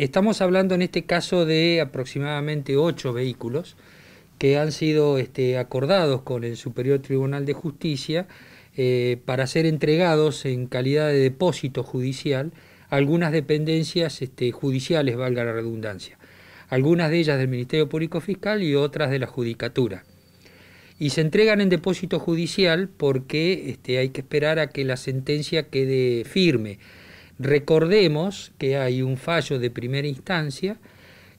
Estamos hablando en este caso de aproximadamente ocho vehículos que han sido este, acordados con el Superior Tribunal de Justicia eh, para ser entregados en calidad de depósito judicial a algunas dependencias este, judiciales, valga la redundancia, algunas de ellas del Ministerio Público Fiscal y otras de la Judicatura. Y se entregan en depósito judicial porque este, hay que esperar a que la sentencia quede firme Recordemos que hay un fallo de primera instancia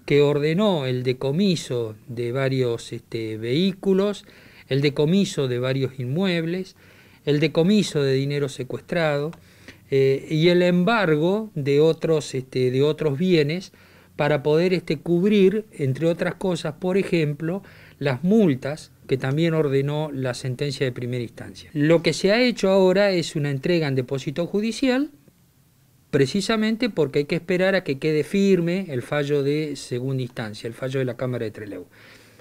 que ordenó el decomiso de varios este, vehículos, el decomiso de varios inmuebles, el decomiso de dinero secuestrado eh, y el embargo de otros, este, de otros bienes para poder este, cubrir, entre otras cosas, por ejemplo, las multas que también ordenó la sentencia de primera instancia. Lo que se ha hecho ahora es una entrega en depósito judicial precisamente porque hay que esperar a que quede firme el fallo de segunda instancia, el fallo de la Cámara de Trelew.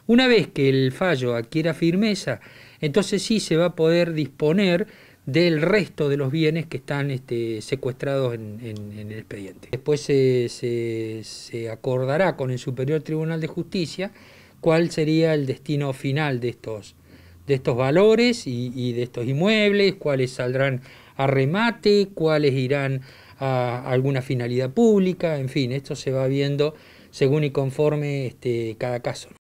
Una vez que el fallo adquiera firmeza, entonces sí se va a poder disponer del resto de los bienes que están este, secuestrados en, el expediente. Después se, acordará con el Superior Tribunal de Justicia cuál sería el destino final de estos, de estos valores y, de estos inmuebles, cuáles saldrán a remate, cuáles irán a alguna finalidad pública, en fin, esto se va viendo según y conforme este, cada caso.